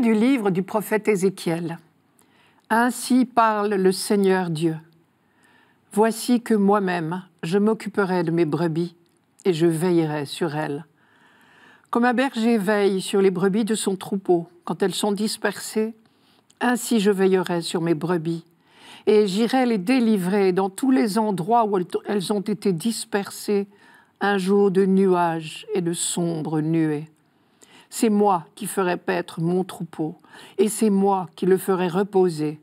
du livre du prophète Ézéchiel. Ainsi parle le Seigneur Dieu. Voici que moi-même, je m'occuperai de mes brebis et je veillerai sur elles. Comme un berger veille sur les brebis de son troupeau quand elles sont dispersées, ainsi je veillerai sur mes brebis et j'irai les délivrer dans tous les endroits où elles ont été dispersées un jour de nuages et de sombres nuées. C'est moi qui ferai paître mon troupeau, et c'est moi qui le ferai reposer.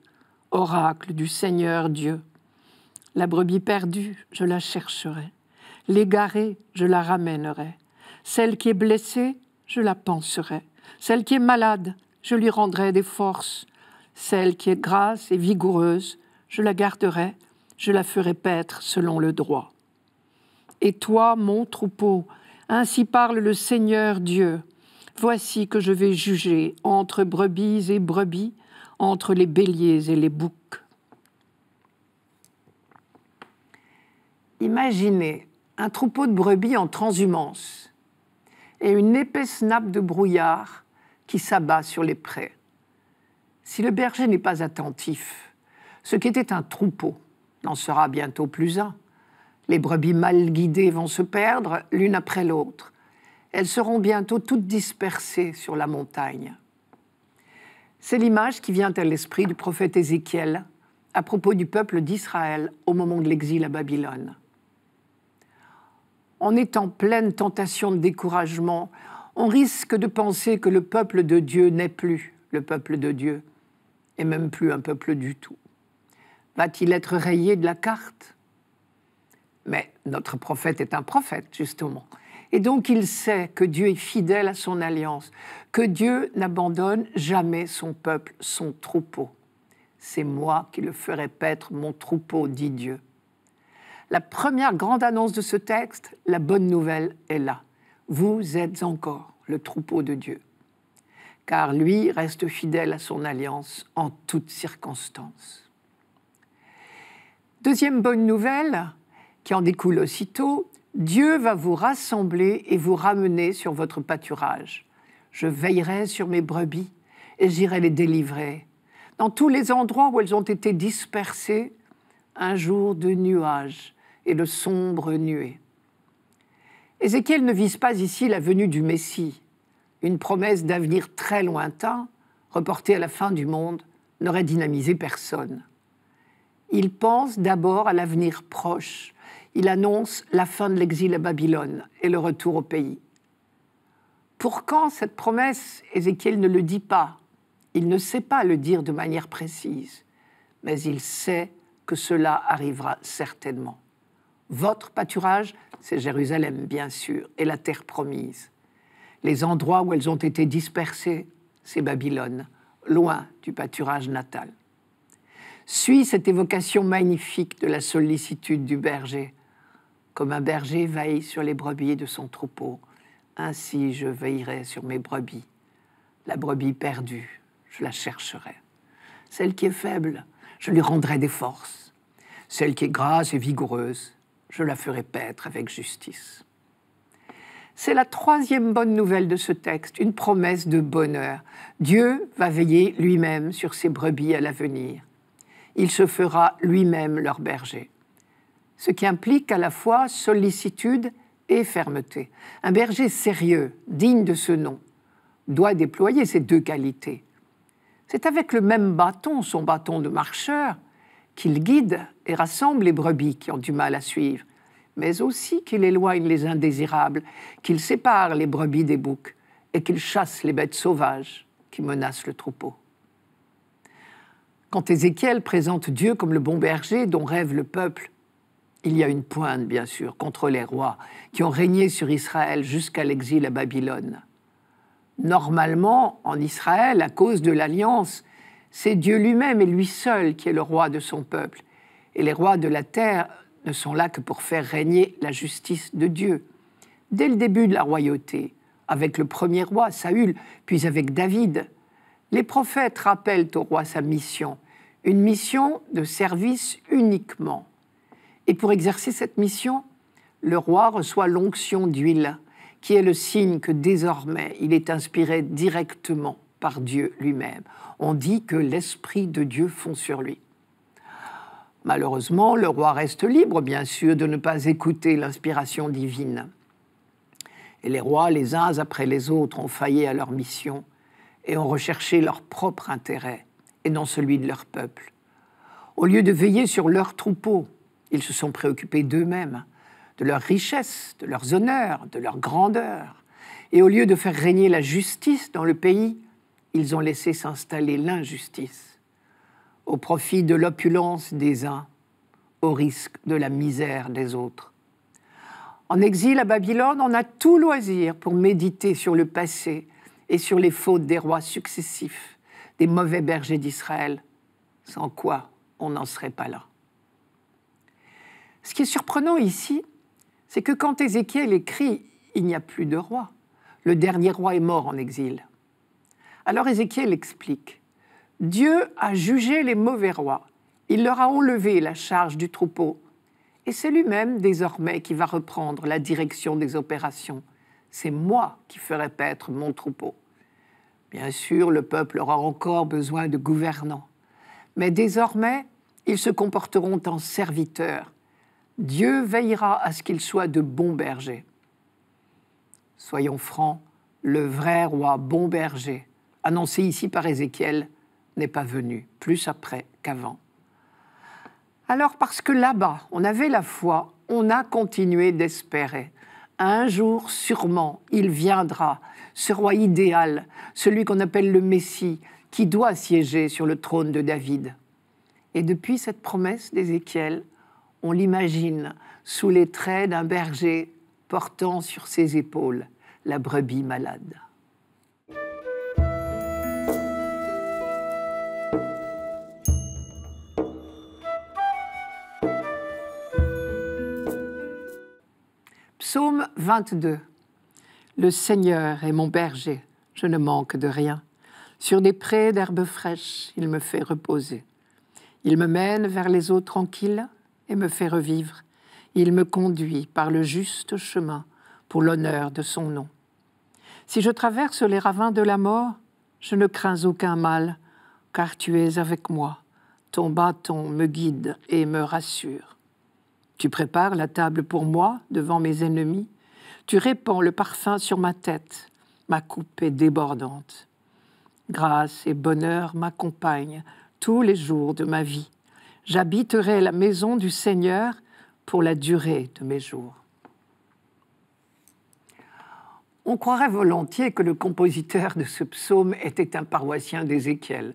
Oracle du Seigneur Dieu. La brebis perdue, je la chercherai. L'égarée, je la ramènerai. Celle qui est blessée, je la panserai. Celle qui est malade, je lui rendrai des forces. Celle qui est grasse et vigoureuse, je la garderai, je la ferai paître selon le droit. Et toi, mon troupeau, ainsi parle le Seigneur Dieu, Voici que je vais juger entre brebis et brebis, entre les béliers et les boucs. Imaginez un troupeau de brebis en transhumance et une épaisse nappe de brouillard qui s'abat sur les prés. Si le berger n'est pas attentif, ce qui était un troupeau n'en sera bientôt plus un. Les brebis mal guidées vont se perdre l'une après l'autre, elles seront bientôt toutes dispersées sur la montagne. C'est l'image qui vient à l'esprit du prophète Ézéchiel à propos du peuple d'Israël au moment de l'exil à Babylone. En est en pleine tentation de découragement, on risque de penser que le peuple de Dieu n'est plus le peuple de Dieu, et même plus un peuple du tout. Va-t-il être rayé de la carte Mais notre prophète est un prophète, justement. Et donc il sait que Dieu est fidèle à son alliance, que Dieu n'abandonne jamais son peuple, son troupeau. C'est moi qui le ferai paître, mon troupeau, dit Dieu. La première grande annonce de ce texte, la bonne nouvelle est là. Vous êtes encore le troupeau de Dieu, car lui reste fidèle à son alliance en toutes circonstances. Deuxième bonne nouvelle, qui en découle aussitôt, Dieu va vous rassembler et vous ramener sur votre pâturage. Je veillerai sur mes brebis et j'irai les délivrer. Dans tous les endroits où elles ont été dispersées, un jour de nuages et de sombres nuées. Ézéchiel ne vise pas ici la venue du Messie. Une promesse d'avenir très lointain, reportée à la fin du monde, n'aurait dynamisé personne. Il pense d'abord à l'avenir proche, il annonce la fin de l'exil à Babylone et le retour au pays. Pour quand cette promesse, Ézéchiel ne le dit pas. Il ne sait pas le dire de manière précise, mais il sait que cela arrivera certainement. Votre pâturage, c'est Jérusalem, bien sûr, et la terre promise. Les endroits où elles ont été dispersées, c'est Babylone, loin du pâturage natal. Suis cette évocation magnifique de la sollicitude du berger comme un berger veille sur les brebis de son troupeau, ainsi je veillerai sur mes brebis. La brebis perdue, je la chercherai. Celle qui est faible, je lui rendrai des forces. Celle qui est grasse et vigoureuse, je la ferai paître avec justice. C'est la troisième bonne nouvelle de ce texte, une promesse de bonheur. Dieu va veiller lui-même sur ses brebis à l'avenir. Il se fera lui-même leur berger ce qui implique à la fois sollicitude et fermeté. Un berger sérieux, digne de ce nom, doit déployer ces deux qualités. C'est avec le même bâton, son bâton de marcheur, qu'il guide et rassemble les brebis qui ont du mal à suivre, mais aussi qu'il éloigne les indésirables, qu'il sépare les brebis des boucs et qu'il chasse les bêtes sauvages qui menacent le troupeau. Quand Ézéchiel présente Dieu comme le bon berger dont rêve le peuple, il y a une pointe, bien sûr, contre les rois qui ont régné sur Israël jusqu'à l'exil à Babylone. Normalement, en Israël, à cause de l'alliance, c'est Dieu lui-même et lui seul qui est le roi de son peuple. Et les rois de la terre ne sont là que pour faire régner la justice de Dieu. Dès le début de la royauté, avec le premier roi, Saül, puis avec David, les prophètes rappellent au roi sa mission, une mission de service uniquement. Et pour exercer cette mission, le roi reçoit l'onction d'huile, qui est le signe que désormais il est inspiré directement par Dieu lui-même. On dit que l'Esprit de Dieu fond sur lui. Malheureusement, le roi reste libre, bien sûr, de ne pas écouter l'inspiration divine. Et les rois, les uns après les autres, ont failli à leur mission et ont recherché leur propre intérêt et non celui de leur peuple. Au lieu de veiller sur leurs troupeaux, ils se sont préoccupés d'eux-mêmes, de leurs richesse, de leurs honneurs, de leur grandeur. Et au lieu de faire régner la justice dans le pays, ils ont laissé s'installer l'injustice, au profit de l'opulence des uns, au risque de la misère des autres. En exil à Babylone, on a tout loisir pour méditer sur le passé et sur les fautes des rois successifs, des mauvais bergers d'Israël, sans quoi on n'en serait pas là. Ce qui est surprenant ici, c'est que quand Ézéchiel écrit Il n'y a plus de roi, le dernier roi est mort en exil. Alors Ézéchiel explique Dieu a jugé les mauvais rois, il leur a enlevé la charge du troupeau, et c'est lui-même désormais qui va reprendre la direction des opérations. C'est moi qui ferai paître mon troupeau. Bien sûr, le peuple aura encore besoin de gouvernants, mais désormais, ils se comporteront en serviteurs Dieu veillera à ce qu'il soit de bon berger ». Soyons francs, le vrai roi bon berger, annoncé ici par Ézéchiel, n'est pas venu, plus après qu'avant. Alors parce que là-bas, on avait la foi, on a continué d'espérer. Un jour, sûrement, il viendra, ce roi idéal, celui qu'on appelle le Messie, qui doit siéger sur le trône de David. Et depuis cette promesse d'Ézéchiel, on l'imagine sous les traits d'un berger portant sur ses épaules la brebis malade. Psaume 22. Le Seigneur est mon berger, je ne manque de rien. Sur des prés d'herbes fraîches, il me fait reposer. Il me mène vers les eaux tranquilles, et me fait revivre. Il me conduit par le juste chemin pour l'honneur de son nom. Si je traverse les ravins de la mort, je ne crains aucun mal, car tu es avec moi. Ton bâton me guide et me rassure. Tu prépares la table pour moi devant mes ennemis. Tu répands le parfum sur ma tête. Ma coupe est débordante. Grâce et bonheur m'accompagnent tous les jours de ma vie. J'habiterai la maison du Seigneur pour la durée de mes jours. On croirait volontiers que le compositeur de ce psaume était un paroissien d'Ézéchiel,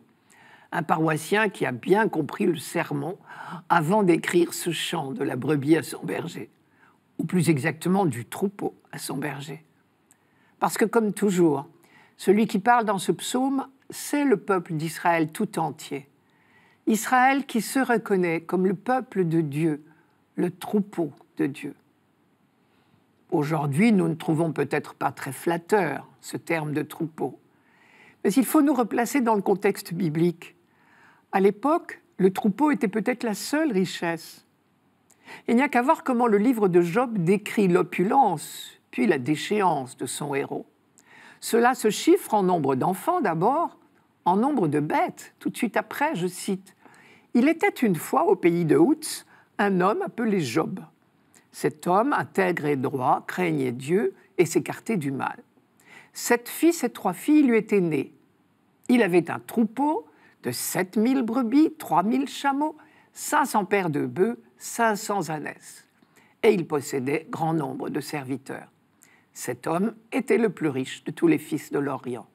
un paroissien qui a bien compris le sermon avant d'écrire ce chant de la brebis à son berger, ou plus exactement du troupeau à son berger. Parce que comme toujours, celui qui parle dans ce psaume, c'est le peuple d'Israël tout entier. Israël qui se reconnaît comme le peuple de Dieu, le troupeau de Dieu. Aujourd'hui, nous ne trouvons peut-être pas très flatteur ce terme de troupeau, mais il faut nous replacer dans le contexte biblique. À l'époque, le troupeau était peut-être la seule richesse. Il n'y a qu'à voir comment le livre de Job décrit l'opulence, puis la déchéance de son héros. Cela se chiffre en nombre d'enfants d'abord, en nombre de bêtes, tout de suite après, je cite il était une fois au pays de Houtz un homme appelé Job. Cet homme, intègre et droit, craignait Dieu et s'écartait du mal. Sept fils et trois filles lui étaient nés. Il avait un troupeau de 7000 brebis, 3000 chameaux, 500 paires de bœufs, 500 ânesses. Et il possédait grand nombre de serviteurs. Cet homme était le plus riche de tous les fils de l'Orient.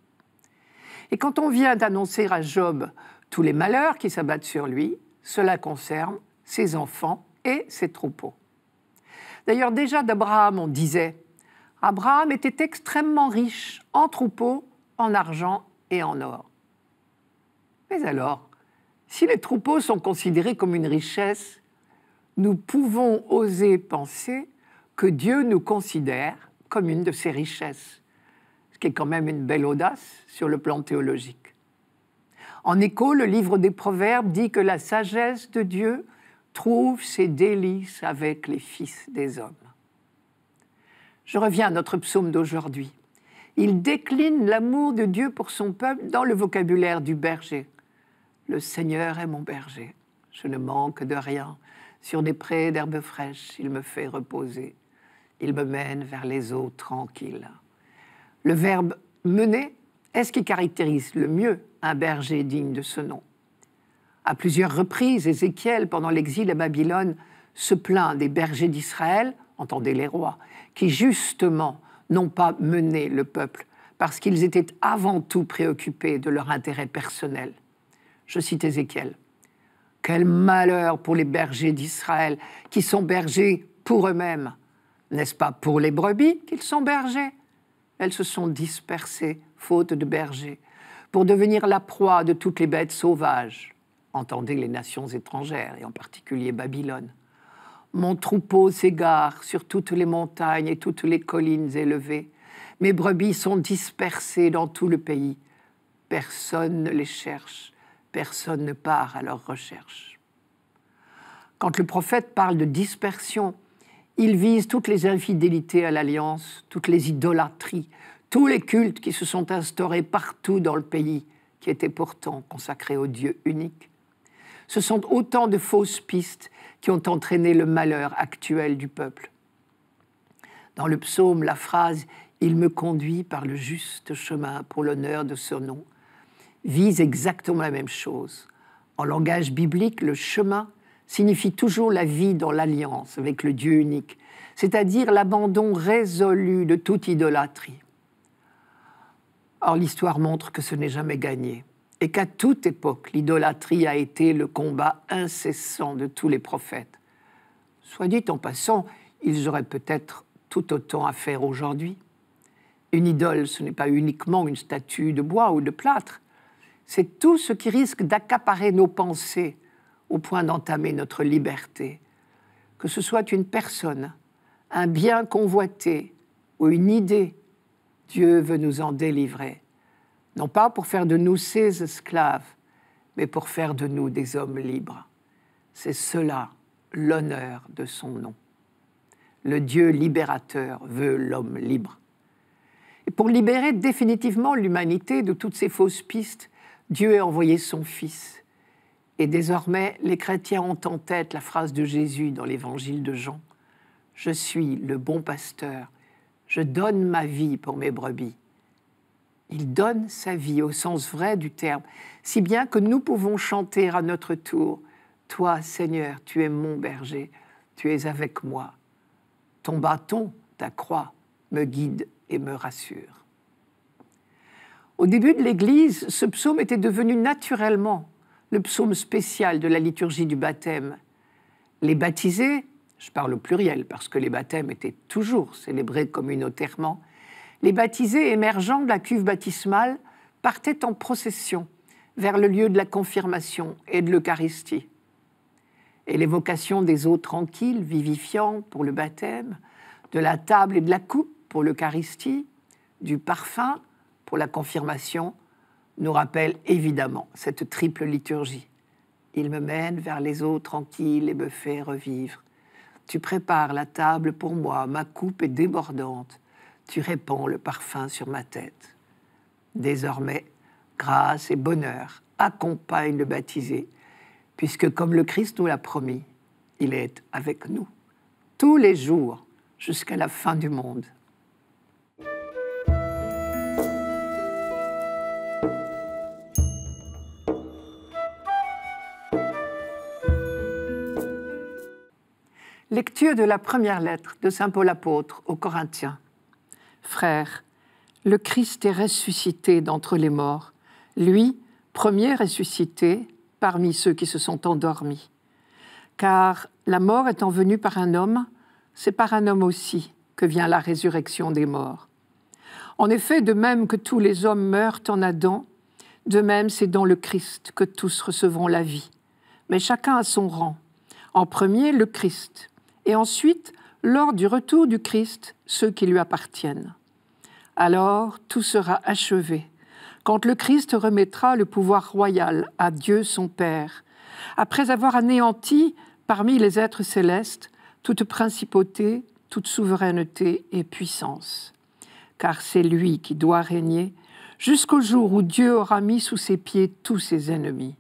Et quand on vient d'annoncer à Job tous les malheurs qui s'abattent sur lui, cela concerne ses enfants et ses troupeaux. D'ailleurs, déjà d'Abraham, on disait Abraham était extrêmement riche en troupeaux, en argent et en or. Mais alors, si les troupeaux sont considérés comme une richesse, nous pouvons oser penser que Dieu nous considère comme une de ses richesses, ce qui est quand même une belle audace sur le plan théologique. En écho, le livre des Proverbes dit que la sagesse de Dieu trouve ses délices avec les fils des hommes. Je reviens à notre psaume d'aujourd'hui. Il décline l'amour de Dieu pour son peuple dans le vocabulaire du berger. Le Seigneur est mon berger. Je ne manque de rien. Sur des prés d'herbes fraîches, il me fait reposer. Il me mène vers les eaux tranquilles. Le verbe mener est-ce qui caractérise le mieux un berger digne de ce nom À plusieurs reprises, Ézéchiel, pendant l'exil à Babylone, se plaint des bergers d'Israël, entendez les rois, qui justement n'ont pas mené le peuple parce qu'ils étaient avant tout préoccupés de leur intérêt personnel. Je cite Ézéchiel. Quel malheur pour les bergers d'Israël qui sont bergers pour eux-mêmes. N'est-ce pas pour les brebis qu'ils sont bergers Elles se sont dispersées faute de berger, pour devenir la proie de toutes les bêtes sauvages, entendez les nations étrangères, et en particulier Babylone. Mon troupeau s'égare sur toutes les montagnes et toutes les collines élevées. Mes brebis sont dispersées dans tout le pays. Personne ne les cherche, personne ne part à leur recherche. Quand le prophète parle de dispersion, il vise toutes les infidélités à l'alliance, toutes les idolâtries, tous les cultes qui se sont instaurés partout dans le pays, qui étaient pourtant consacrés au Dieu unique, ce sont autant de fausses pistes qui ont entraîné le malheur actuel du peuple. Dans le psaume, la phrase Il me conduit par le juste chemin pour l'honneur de son nom vise exactement la même chose. En langage biblique, le chemin signifie toujours la vie dans l'alliance avec le Dieu unique, c'est-à-dire l'abandon résolu de toute idolâtrie. Or, l'histoire montre que ce n'est jamais gagné et qu'à toute époque, l'idolâtrie a été le combat incessant de tous les prophètes. Soit dit en passant, ils auraient peut-être tout autant à faire aujourd'hui. Une idole, ce n'est pas uniquement une statue de bois ou de plâtre, c'est tout ce qui risque d'accaparer nos pensées au point d'entamer notre liberté. Que ce soit une personne, un bien convoité ou une idée, Dieu veut nous en délivrer, non pas pour faire de nous ses esclaves, mais pour faire de nous des hommes libres. C'est cela l'honneur de son nom. Le Dieu libérateur veut l'homme libre. Et pour libérer définitivement l'humanité de toutes ces fausses pistes, Dieu a envoyé son Fils. Et désormais, les chrétiens ont en tête la phrase de Jésus dans l'évangile de Jean. Je suis le bon pasteur, je donne ma vie pour mes brebis. Il donne sa vie au sens vrai du terme, si bien que nous pouvons chanter à notre tour Toi, Seigneur, tu es mon berger, tu es avec moi. Ton bâton, ta croix, me guide et me rassure. Au début de l'Église, ce psaume était devenu naturellement le psaume spécial de la liturgie du baptême. Les baptisés je parle au pluriel parce que les baptêmes étaient toujours célébrés communautairement, les baptisés émergeant de la cuve baptismale partaient en procession vers le lieu de la confirmation et de l'Eucharistie. Et l'évocation des eaux tranquilles, vivifiantes pour le baptême, de la table et de la coupe pour l'Eucharistie, du parfum pour la confirmation, nous rappelle évidemment cette triple liturgie. Il me mène vers les eaux tranquilles et me fait revivre. Tu prépares la table pour moi, ma coupe est débordante. Tu répands le parfum sur ma tête. Désormais, grâce et bonheur accompagnent le baptisé, puisque comme le Christ nous l'a promis, il est avec nous tous les jours jusqu'à la fin du monde. Lecture de la première lettre de Saint Paul apôtre aux Corinthiens. Frères, le Christ est ressuscité d'entre les morts, lui, premier ressuscité parmi ceux qui se sont endormis. Car la mort étant venue par un homme, c'est par un homme aussi que vient la résurrection des morts. En effet, de même que tous les hommes meurent en Adam, de même c'est dans le Christ que tous recevront la vie. Mais chacun a son rang. En premier, le Christ, et ensuite, lors du retour du Christ, ceux qui lui appartiennent. Alors tout sera achevé, quand le Christ remettra le pouvoir royal à Dieu son Père, après avoir anéanti parmi les êtres célestes toute principauté, toute souveraineté et puissance. Car c'est lui qui doit régner jusqu'au jour où Dieu aura mis sous ses pieds tous ses ennemis.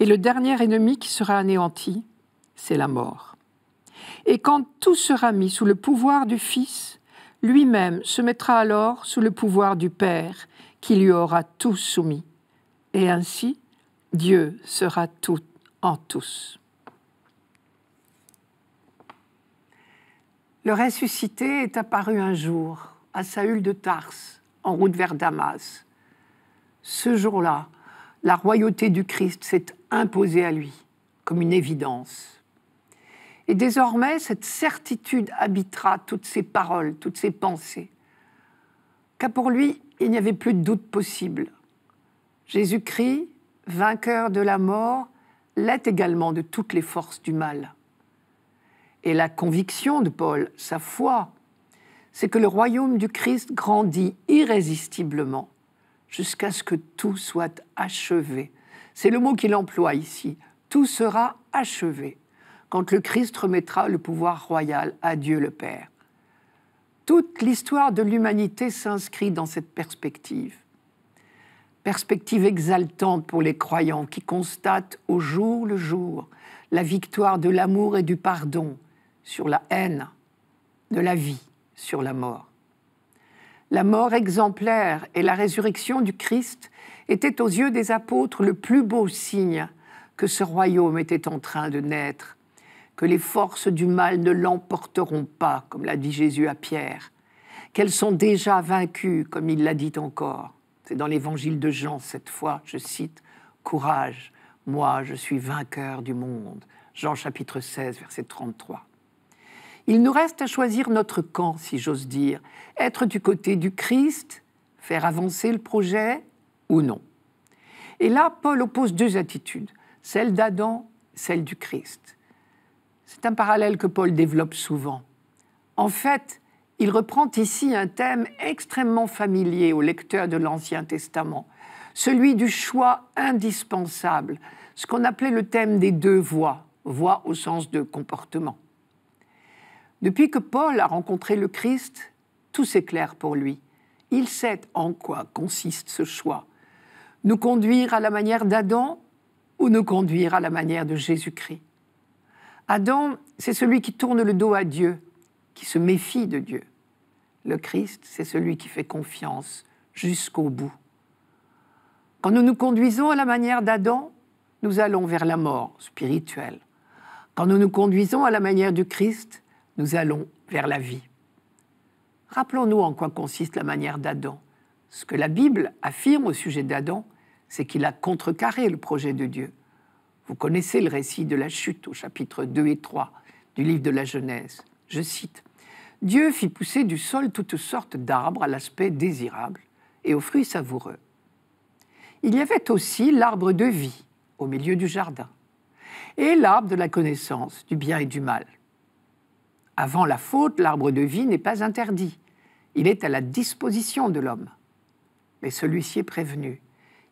Et le dernier ennemi qui sera anéanti, c'est la mort. Et quand tout sera mis sous le pouvoir du Fils, lui-même se mettra alors sous le pouvoir du Père, qui lui aura tout soumis. Et ainsi, Dieu sera tout en tous. Le ressuscité est apparu un jour à Saül de Tarse, en route vers Damas. Ce jour-là, la royauté du Christ s'est imposée à lui comme une évidence. Et désormais, cette certitude habitera toutes ses paroles, toutes ses pensées. Car pour lui, il n'y avait plus de doute possible. Jésus-Christ, vainqueur de la mort, l'est également de toutes les forces du mal. Et la conviction de Paul, sa foi, c'est que le royaume du Christ grandit irrésistiblement jusqu'à ce que tout soit achevé. C'est le mot qu'il emploie ici. Tout sera achevé quand le Christ remettra le pouvoir royal à Dieu le Père. Toute l'histoire de l'humanité s'inscrit dans cette perspective. Perspective exaltante pour les croyants qui constatent au jour le jour la victoire de l'amour et du pardon sur la haine, de la vie sur la mort. La mort exemplaire et la résurrection du Christ étaient aux yeux des apôtres le plus beau signe que ce royaume était en train de naître que les forces du mal ne l'emporteront pas, comme l'a dit Jésus à Pierre, qu'elles sont déjà vaincues, comme il l'a dit encore. C'est dans l'évangile de Jean cette fois, je cite, Courage, moi je suis vainqueur du monde. Jean chapitre 16, verset 33. Il nous reste à choisir notre camp, si j'ose dire, être du côté du Christ, faire avancer le projet ou non. Et là, Paul oppose deux attitudes, celle d'Adam, celle du Christ. C'est un parallèle que Paul développe souvent. En fait, il reprend ici un thème extrêmement familier aux lecteurs de l'Ancien Testament, celui du choix indispensable, ce qu'on appelait le thème des deux voies, voie au sens de comportement. Depuis que Paul a rencontré le Christ, tout s'éclaire pour lui. Il sait en quoi consiste ce choix. Nous conduire à la manière d'Adam ou nous conduire à la manière de Jésus-Christ. Adam, c'est celui qui tourne le dos à Dieu, qui se méfie de Dieu. Le Christ, c'est celui qui fait confiance jusqu'au bout. Quand nous nous conduisons à la manière d'Adam, nous allons vers la mort spirituelle. Quand nous nous conduisons à la manière du Christ, nous allons vers la vie. Rappelons-nous en quoi consiste la manière d'Adam. Ce que la Bible affirme au sujet d'Adam, c'est qu'il a contrecarré le projet de Dieu. Vous connaissez le récit de la chute au chapitre 2 et 3 du livre de la Genèse. Je cite Dieu fit pousser du sol toutes sortes d'arbres à l'aspect désirable et aux fruits savoureux. Il y avait aussi l'arbre de vie au milieu du jardin et l'arbre de la connaissance du bien et du mal. Avant la faute, l'arbre de vie n'est pas interdit. Il est à la disposition de l'homme. Mais celui-ci est prévenu.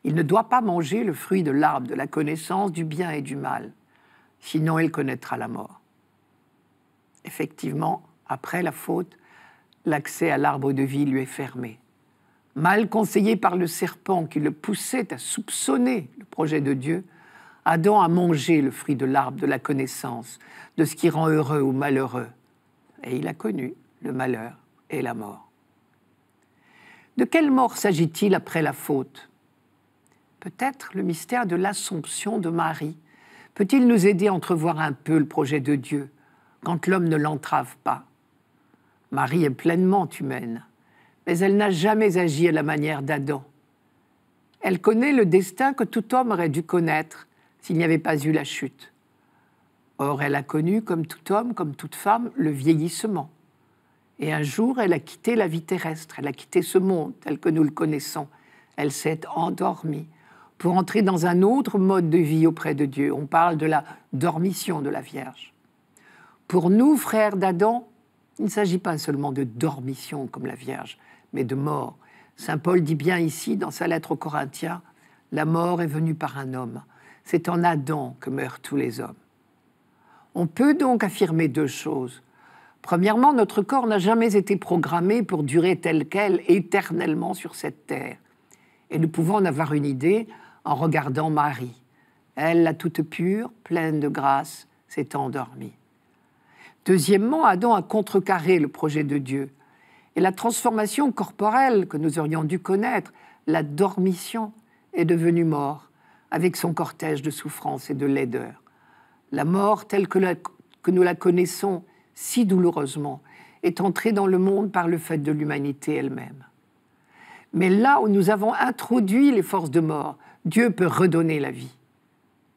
Il ne doit pas manger le fruit de l'arbre de la connaissance du bien et du mal, sinon il connaîtra la mort. Effectivement, après la faute, l'accès à l'arbre de vie lui est fermé. Mal conseillé par le serpent qui le poussait à soupçonner le projet de Dieu, Adam a mangé le fruit de l'arbre de la connaissance, de ce qui rend heureux ou malheureux, et il a connu le malheur et la mort. De quelle mort s'agit-il après la faute peut-être le mystère de l'Assomption de Marie peut-il nous aider à entrevoir un peu le projet de Dieu quand l'homme ne l'entrave pas Marie est pleinement humaine, mais elle n'a jamais agi à la manière d'Adam. Elle connaît le destin que tout homme aurait dû connaître s'il n'y avait pas eu la chute. Or, elle a connu, comme tout homme, comme toute femme, le vieillissement. Et un jour, elle a quitté la vie terrestre, elle a quitté ce monde tel que nous le connaissons. Elle s'est endormie pour entrer dans un autre mode de vie auprès de Dieu. On parle de la dormition de la Vierge. Pour nous, frères d'Adam, il ne s'agit pas seulement de dormition comme la Vierge, mais de mort. Saint Paul dit bien ici, dans sa lettre aux Corinthiens, la mort est venue par un homme. C'est en Adam que meurent tous les hommes. On peut donc affirmer deux choses. Premièrement, notre corps n'a jamais été programmé pour durer tel quel éternellement sur cette terre. Et nous pouvons en avoir une idée en regardant Marie. Elle, la toute pure, pleine de grâce, s'est endormie. Deuxièmement, Adam a contrecarré le projet de Dieu. Et la transformation corporelle que nous aurions dû connaître, la dormition, est devenue mort, avec son cortège de souffrances et de laideur. La mort telle que, que nous la connaissons si douloureusement est entrée dans le monde par le fait de l'humanité elle-même. Mais là où nous avons introduit les forces de mort, Dieu peut redonner la vie.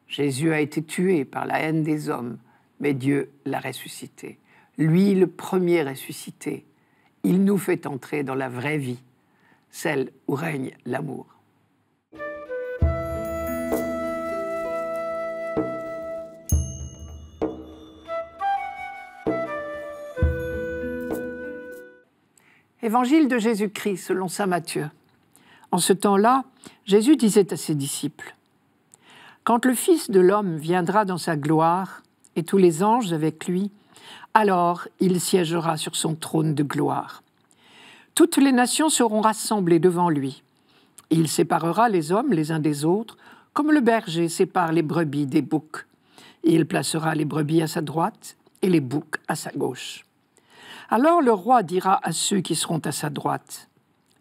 Jésus a été tué par la haine des hommes, mais Dieu l'a ressuscité. Lui, le premier ressuscité, il nous fait entrer dans la vraie vie, celle où règne l'amour. Évangile de Jésus-Christ selon Saint Matthieu. En ce temps-là, Jésus disait à ses disciples, Quand le Fils de l'homme viendra dans sa gloire, et tous les anges avec lui, alors il siégera sur son trône de gloire. Toutes les nations seront rassemblées devant lui. Il séparera les hommes les uns des autres, comme le berger sépare les brebis des boucs. Il placera les brebis à sa droite et les boucs à sa gauche. Alors le roi dira à ceux qui seront à sa droite,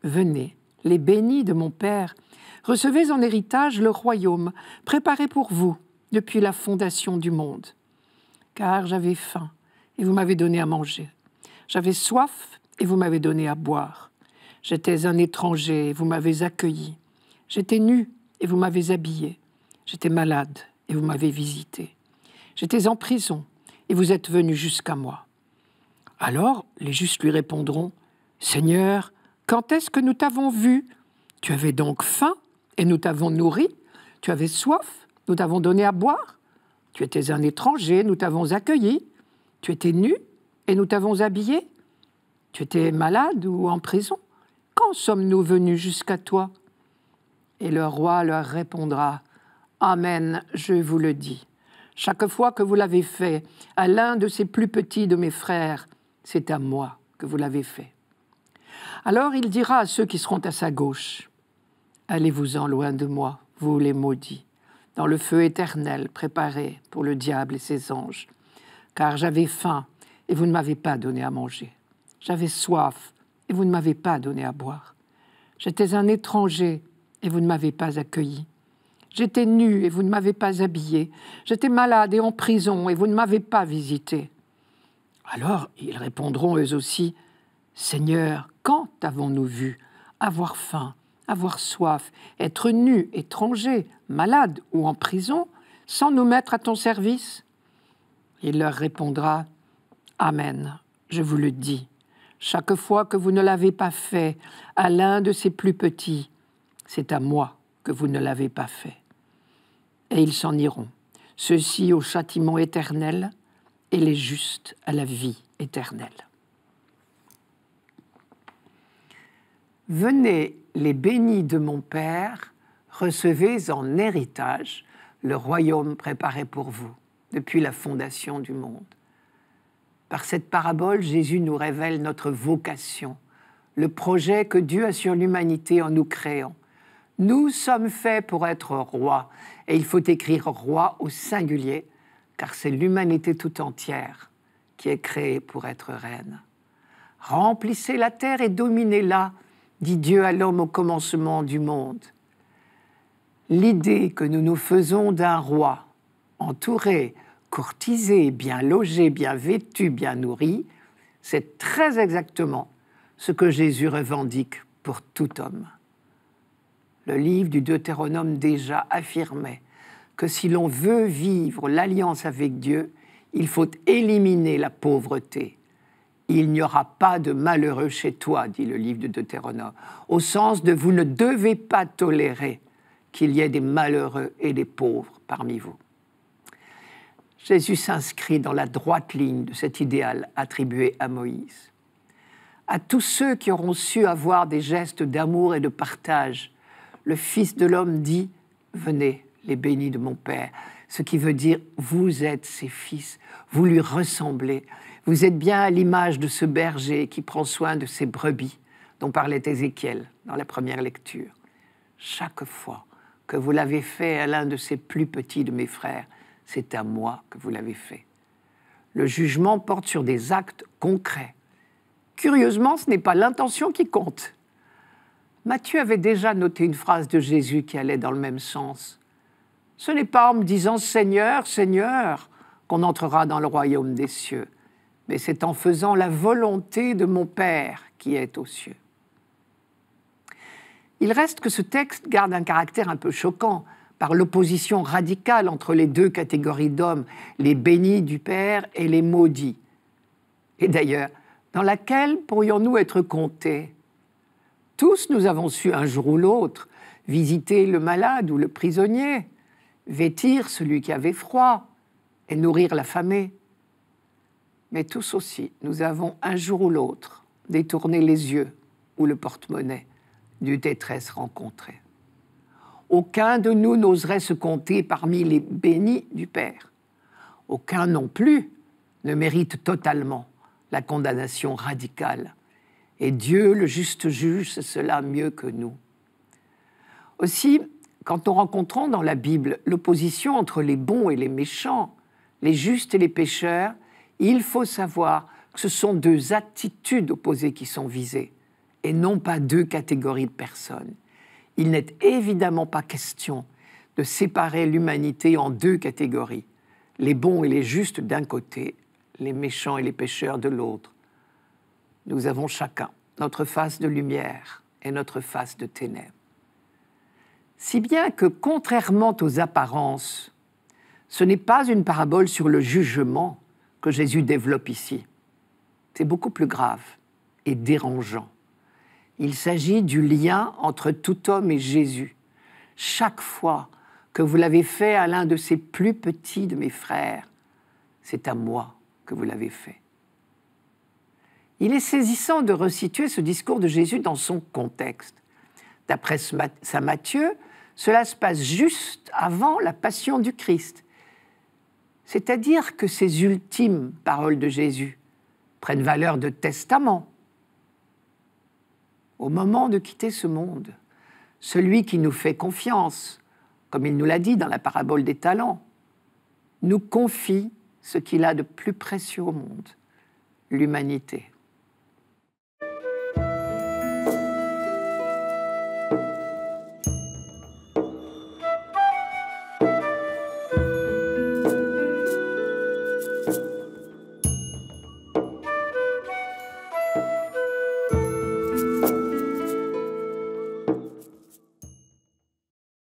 Venez, les bénis de mon père, recevez en héritage le royaume préparé pour vous depuis la fondation du monde. Car j'avais faim, et vous m'avez donné à manger. J'avais soif, et vous m'avez donné à boire. J'étais un étranger, et vous m'avez accueilli. J'étais nu, et vous m'avez habillé. J'étais malade, et vous m'avez visité. J'étais en prison, et vous êtes venu jusqu'à moi. Alors les justes lui répondront, Seigneur, quand est-ce que nous t'avons vu Tu avais donc faim et nous t'avons nourri. Tu avais soif, nous t'avons donné à boire. Tu étais un étranger, nous t'avons accueilli. Tu étais nu et nous t'avons habillé. Tu étais malade ou en prison. Quand sommes-nous venus jusqu'à toi Et le roi leur répondra Amen, je vous le dis. Chaque fois que vous l'avez fait à l'un de ces plus petits de mes frères, c'est à moi que vous l'avez fait. Alors il dira à ceux qui seront à sa gauche, Allez-vous-en loin de moi, vous les maudits, dans le feu éternel préparé pour le diable et ses anges, car j'avais faim et vous ne m'avez pas donné à manger, j'avais soif et vous ne m'avez pas donné à boire, j'étais un étranger et vous ne m'avez pas accueilli. J'étais nu et vous ne m'avez pas habillé. J'étais malade et en prison et vous ne m'avez pas visité. Alors ils répondront eux aussi Seigneur, quand avons-nous vu avoir faim, avoir soif, être nus, étrangers, malades ou en prison, sans nous mettre à ton service Il leur répondra Amen, je vous le dis. Chaque fois que vous ne l'avez pas fait à l'un de ses plus petits, c'est à moi que vous ne l'avez pas fait. Et ils s'en iront, ceux-ci au châtiment éternel et les justes à la vie éternelle. Venez les bénis de mon Père, recevez en héritage le royaume préparé pour vous depuis la fondation du monde. Par cette parabole, Jésus nous révèle notre vocation, le projet que Dieu a sur l'humanité en nous créant. Nous sommes faits pour être rois, et il faut écrire roi au singulier, car c'est l'humanité tout entière qui est créée pour être reine. Remplissez la terre et dominez-la, dit Dieu à l'homme au commencement du monde. L'idée que nous nous faisons d'un roi, entouré, courtisé, bien logé, bien vêtu, bien nourri, c'est très exactement ce que Jésus revendique pour tout homme. Le livre du Deutéronome déjà affirmait que si l'on veut vivre l'alliance avec Dieu, il faut éliminer la pauvreté, il n'y aura pas de malheureux chez toi, dit le livre de Deutéronome, au sens de vous ne devez pas tolérer qu'il y ait des malheureux et des pauvres parmi vous. Jésus s'inscrit dans la droite ligne de cet idéal attribué à Moïse. À tous ceux qui auront su avoir des gestes d'amour et de partage, le Fils de l'homme dit Venez, les bénis de mon Père, ce qui veut dire Vous êtes ses fils, vous lui ressemblez, vous êtes bien à l'image de ce berger qui prend soin de ses brebis, dont parlait Ézéchiel dans la première lecture. Chaque fois que vous l'avez fait à l'un de ces plus petits de mes frères, c'est à moi que vous l'avez fait. Le jugement porte sur des actes concrets. Curieusement, ce n'est pas l'intention qui compte. Matthieu avait déjà noté une phrase de Jésus qui allait dans le même sens. Ce n'est pas en me disant Seigneur, Seigneur qu'on entrera dans le royaume des cieux, mais c'est en faisant la volonté de mon Père qui est aux cieux. Il reste que ce texte garde un caractère un peu choquant par l'opposition radicale entre les deux catégories d'hommes, les bénis du Père et les maudits. Et d'ailleurs, dans laquelle pourrions-nous être comptés Tous nous avons su un jour ou l'autre visiter le malade ou le prisonnier, vêtir celui qui avait froid et nourrir l'affamé. Mais tous aussi, nous avons un jour ou l'autre détourné les yeux ou le porte-monnaie du détresse rencontré. Aucun de nous n'oserait se compter parmi les bénis du Père. Aucun non plus ne mérite totalement la condamnation radicale. Et Dieu, le juste juge, cela mieux que nous. Aussi, quand nous rencontrons dans la Bible l'opposition entre les bons et les méchants, les justes et les pécheurs, il faut savoir que ce sont deux attitudes opposées qui sont visées, et non pas deux catégories de personnes. Il n'est évidemment pas question de séparer l'humanité en deux catégories, les bons et les justes d'un côté, les méchants et les pécheurs de l'autre. Nous avons chacun notre face de lumière et notre face de ténèbres. Si bien que, contrairement aux apparences, ce n'est pas une parabole sur le jugement, que Jésus développe ici. C'est beaucoup plus grave et dérangeant. Il s'agit du lien entre tout homme et Jésus. Chaque fois que vous l'avez fait à l'un de ces plus petits de mes frères, c'est à moi que vous l'avez fait. Il est saisissant de resituer ce discours de Jésus dans son contexte. D'après Saint Matthieu, cela se passe juste avant la passion du Christ. C'est-à-dire que ces ultimes paroles de Jésus prennent valeur de testament. Au moment de quitter ce monde, celui qui nous fait confiance, comme il nous l'a dit dans la parabole des talents, nous confie ce qu'il a de plus précieux au monde, l'humanité.